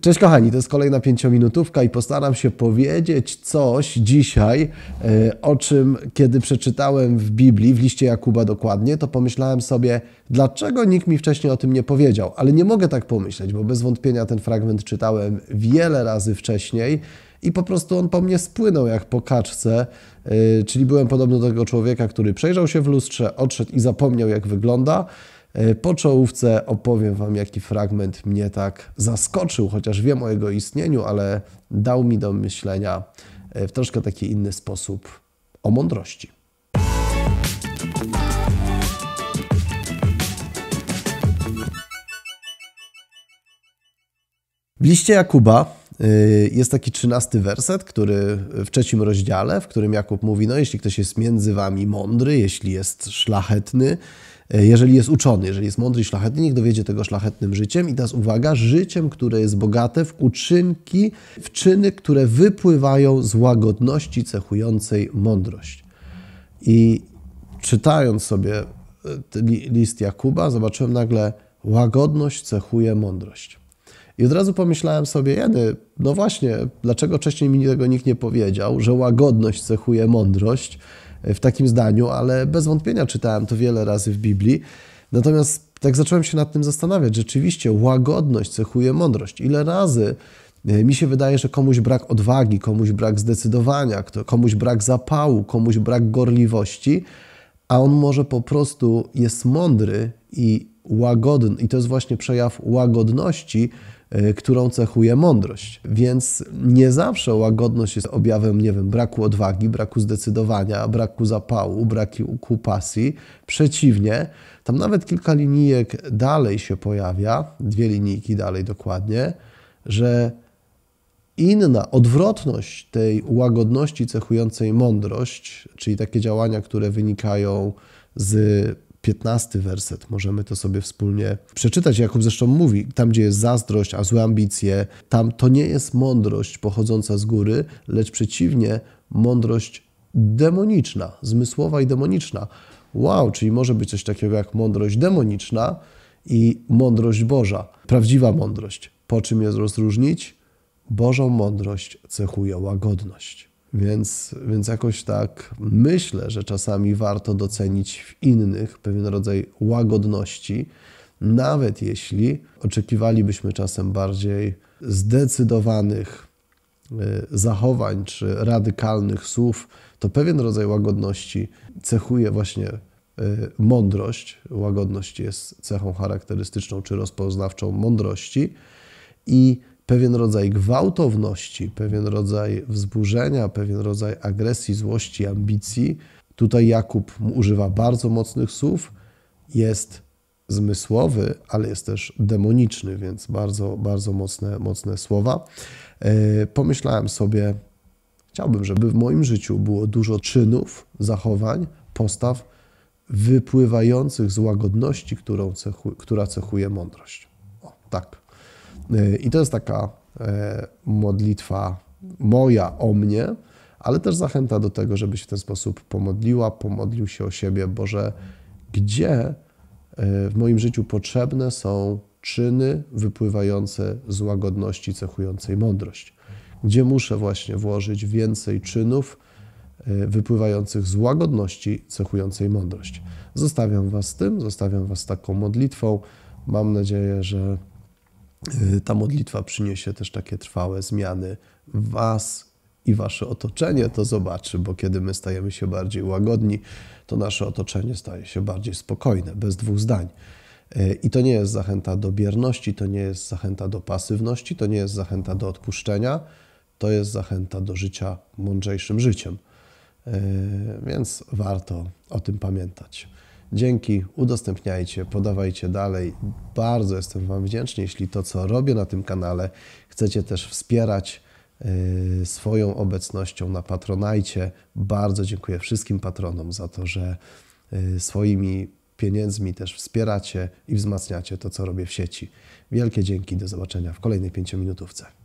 Cześć kochani, to jest kolejna pięciominutówka i postaram się powiedzieć coś dzisiaj, e, o czym kiedy przeczytałem w Biblii, w liście Jakuba dokładnie, to pomyślałem sobie, dlaczego nikt mi wcześniej o tym nie powiedział. Ale nie mogę tak pomyśleć, bo bez wątpienia ten fragment czytałem wiele razy wcześniej i po prostu on po mnie spłynął jak po kaczce, e, czyli byłem podobny do tego człowieka, który przejrzał się w lustrze, odszedł i zapomniał jak wygląda. E, po czołówce opowiem Wam, jaki fragment mnie tak zaskoczył, chociaż wiem o jego istnieniu, ale dał mi do myślenia e, w troszkę taki inny sposób o mądrości. W liście Jakuba e, jest taki trzynasty werset, który w trzecim rozdziale, w którym Jakub mówi: No, jeśli ktoś jest między wami mądry, jeśli jest szlachetny, E, jeżeli jest uczony, jeżeli jest mądry i szlachetny, niech dowiedzie tego szlachetnym życiem. I teraz uwaga, życiem, które jest bogate w uczynki, w czyny, które wypływają z łagodności cechującej mądrość. I czytając sobie e, list Jakuba, zobaczyłem nagle, łagodność cechuje mądrość. I od razu pomyślałem sobie, jedy, no właśnie, dlaczego wcześniej mi tego nikt nie powiedział, że łagodność cechuje mądrość? w takim zdaniu, ale bez wątpienia czytałem to wiele razy w Biblii. Natomiast tak zacząłem się nad tym zastanawiać. Rzeczywiście łagodność cechuje mądrość. Ile razy e, mi się wydaje, że komuś brak odwagi, komuś brak zdecydowania, komuś brak zapału, komuś brak gorliwości, a on może po prostu jest mądry i łagodny. I to jest właśnie przejaw łagodności, Y, którą cechuje mądrość. Więc nie zawsze łagodność jest objawem, nie wiem, braku odwagi, braku zdecydowania, braku zapału, braku pasji. Przeciwnie, tam nawet kilka linijek dalej się pojawia, dwie linijki dalej dokładnie, że inna odwrotność tej łagodności cechującej mądrość, czyli takie działania, które wynikają z 15 werset. Możemy to sobie wspólnie przeczytać. Jakub zresztą mówi, tam gdzie jest zazdrość, a złe ambicje, tam to nie jest mądrość pochodząca z góry, lecz przeciwnie, mądrość demoniczna, zmysłowa i demoniczna. Wow, czyli może być coś takiego jak mądrość demoniczna i mądrość Boża, prawdziwa mądrość. Po czym jest rozróżnić? Bożą mądrość cechuje łagodność. Więc, więc jakoś tak myślę, że czasami warto docenić w innych pewien rodzaj łagodności, nawet jeśli oczekiwalibyśmy czasem bardziej zdecydowanych e, zachowań czy radykalnych słów, to pewien rodzaj łagodności cechuje właśnie e, mądrość. Łagodność jest cechą charakterystyczną czy rozpoznawczą mądrości. I pewien rodzaj gwałtowności, pewien rodzaj wzburzenia, pewien rodzaj agresji, złości, ambicji. Tutaj Jakub używa bardzo mocnych słów, jest zmysłowy, ale jest też demoniczny, więc bardzo, bardzo mocne, mocne słowa. E, pomyślałem sobie, chciałbym, żeby w moim życiu było dużo czynów, zachowań, postaw wypływających z łagodności, którą cechu, która cechuje mądrość. O, tak. I to jest taka e, modlitwa moja o mnie, ale też zachęta do tego, żebyś w ten sposób pomodliła, pomodlił się o siebie, Boże, gdzie e, w moim życiu potrzebne są czyny wypływające z łagodności cechującej mądrość. Gdzie muszę właśnie włożyć więcej czynów e, wypływających z łagodności cechującej mądrość. Zostawiam Was z tym, zostawiam Was taką modlitwą. Mam nadzieję, że Y, ta modlitwa przyniesie też takie trwałe zmiany w Was i Wasze otoczenie to zobaczy, bo kiedy my stajemy się bardziej łagodni, to nasze otoczenie staje się bardziej spokojne, bez dwóch zdań. Y, I to nie jest zachęta do bierności, to nie jest zachęta do pasywności, to nie jest zachęta do odpuszczenia, to jest zachęta do życia mądrzejszym życiem. Y, więc warto o tym pamiętać. Dzięki, udostępniajcie, podawajcie dalej. Bardzo jestem Wam wdzięczny, jeśli to, co robię na tym kanale, chcecie też wspierać y, swoją obecnością na Patronajcie. Bardzo dziękuję wszystkim patronom za to, że y, swoimi pieniędzmi też wspieracie i wzmacniacie to, co robię w sieci. Wielkie dzięki, do zobaczenia w kolejnej pięciominutówce.